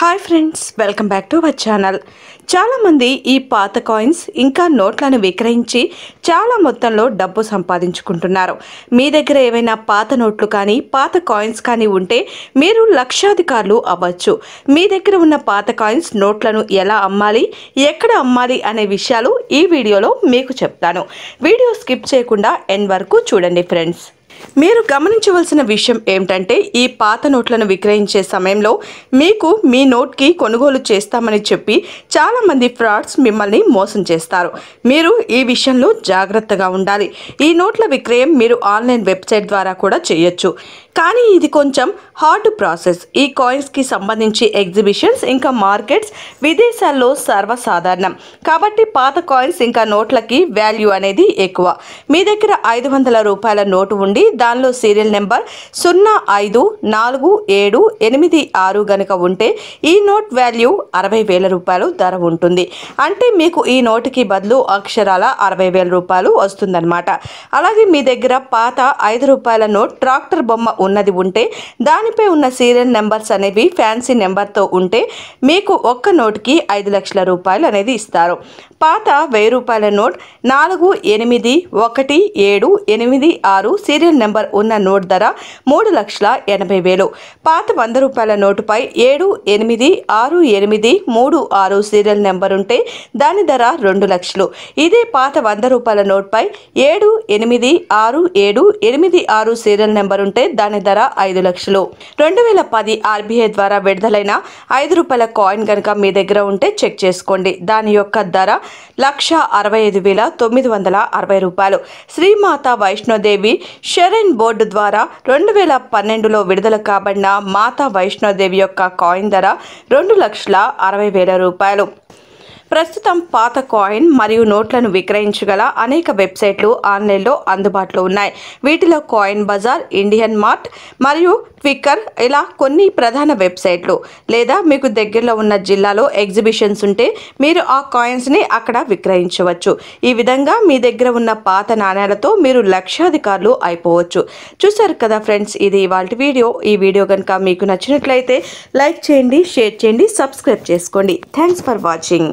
hi friends welcome back to our channel చాలామంది ఈ పాత కాయిన్స్ ఇంకా నోట్లను విక్రయించి చాలా మొత్తంలో డబ్బు సంపాదించుకుంటున్నారు మీ దగ్గర ఏవైనా పాత నోట్లు కానీ పాత కాయిన్స్ కానీ ఉంటే మీరు లక్షాధికారులు అవ్వచ్చు మీ దగ్గర ఉన్న పాత కాయిన్స్ నోట్లను ఎలా అమ్మాలి ఎక్కడ అమ్మాలి అనే విషయాలు ఈ వీడియోలో మీకు చెప్తాను వీడియో స్కిప్ చేయకుండా ఎండ్ వరకు చూడండి ఫ్రెండ్స్ మీరు గమనించవలసిన విషయం ఏమిటంటే ఈ పాత నోట్లను విక్రయించే సమయంలో మీకు మీ నోట్కి కొనుగోలు చేస్తామని చెప్పి చాలామంది ఫ్రాడ్స్ మిమ్మల్ని మోసం చేస్తారు మీరు ఈ విషయంలో జాగ్రత్తగా ఉండాలి ఈ నోట్ల విక్రయం మీరు ఆన్లైన్ వెబ్సైట్ ద్వారా కూడా చేయొచ్చు కానీ ఇది కొంచెం హార్డ్ ప్రాసెస్ ఈ కాయిన్స్కి సంబంధించి ఎగ్జిబిషన్స్ ఇంకా మార్కెట్స్ విదేశాల్లో సర్వసాధారణం కాబట్టి పాత కాయిన్స్ ఇంకా నోట్లకి వాల్యూ అనేది ఎక్కువ మీ దగ్గర ఐదు వందల రూపాయల నోటు ఉండి దానిలో సీరియల్ నెంబర్ సున్నా ఐదు నాలుగు ఏడు ఎనిమిది ఆరు గనుక ఉంటే ఈ నోట్ వాల్యూ అరవై వేల రూపాయలు ధర ఉంటుంది అంటే మీకు ఈ నోటుకి బదులు అక్షరాల అరవై వేల రూపాయలు వస్తుందన్నమాట అలాగే మీ దగ్గర పాత ఐదు రూపాయల నోట్ ట్రాక్టర్ బొమ్మ ఉన్నది ఉంటే దానిపై ఉన్న సీరియల్ నెంబర్స్ అనేవి ఫ్యాన్సీ నెంబర్తో ఉంటే మీకు ఒక్క నోట్కి ఐదు లక్షల రూపాయలు అనేది ఇస్తారు పాత వెయ్యి రూపాయల నోట్ నాలుగు ఎనిమిది ఒకటి ఏడు ఎనిమిది ఆరు సీరియల్ నెంబర్ ఉన్న నోట్ ధర మూడు లక్షల ఎనభై వేలు పాత వంద రూపాయల నోటుపై ఏడు ఎనిమిది ఆరు ఎనిమిది మూడు ఆరు సీరియల్ నెంబర్ ఉంటే దాని ధర రెండు లక్షలు ఇదే పాత వంద రూపాయల నోట్పై ఏడు ఎనిమిది ఆరు ఏడు ఎనిమిది ఆరు సీరియల్ నెంబర్ ఉంటే దాని ధర ఐదు లక్షలు రెండు వేల పది ఆర్బీఐ ద్వారా విడుదలైన ఐదు రూపాయల కాయిన్ కనుక మీ దగ్గర ఉంటే చెక్ చేసుకోండి దాని యొక్క ధర లక్ష అరవై ఐదు వేల తొమ్మిది వందల అరవై రూపాయలు శ్రీమాత వైష్ణోదేవి షర్ ఫెరైన్ బోర్డు ద్వారా రెండు వేల పన్నెండులో విడుదల కాబడిన మాతా వైష్ణోదేవి యొక్క కాయిన్ ధర రెండు లక్షల అరవై వేల రూపాయలు ప్రస్తుతం పాత కాయిన్ మరియు నోట్లను విక్రయించగల అనేక వెబ్సైట్లు ఆన్లైన్లో అందుబాటులో ఉన్నాయి వీటిలో కాయిన్ బజార్ ఇండియన్ మార్ట్ మరియు ట్విక్కర్ ఇలా కొన్ని ప్రధాన వెబ్సైట్లు లేదా మీకు దగ్గరలో ఉన్న జిల్లాలో ఎగ్జిబిషన్స్ ఉంటే మీరు ఆ కాయిన్స్ని అక్కడ విక్రయించవచ్చు ఈ విధంగా మీ దగ్గర ఉన్న పాత నాణ్యాలతో మీరు లక్షాధికారులు అయిపోవచ్చు చూసారు కదా ఫ్రెండ్స్ ఇది ఇవాళ వీడియో ఈ వీడియో కనుక మీకు నచ్చినట్లయితే లైక్ చేయండి షేర్ చేయండి సబ్స్క్రైబ్ చేసుకోండి థ్యాంక్స్ ఫర్ వాచింగ్